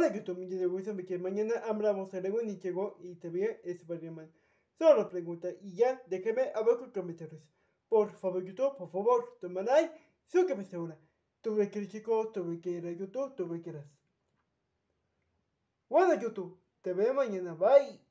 Hola YouTube, mi de Wilson, que mañana hablamos de Lego y llegó y te veo spider mal. Solo pregunta y ya, déjame abajo en comentarios. Por favor YouTube, por favor, toma like, suscríbete ahora. Tuve que ir chicos, tuve que ir a YouTube, tuve que ir a... Bueno YouTube, te veo mañana, bye.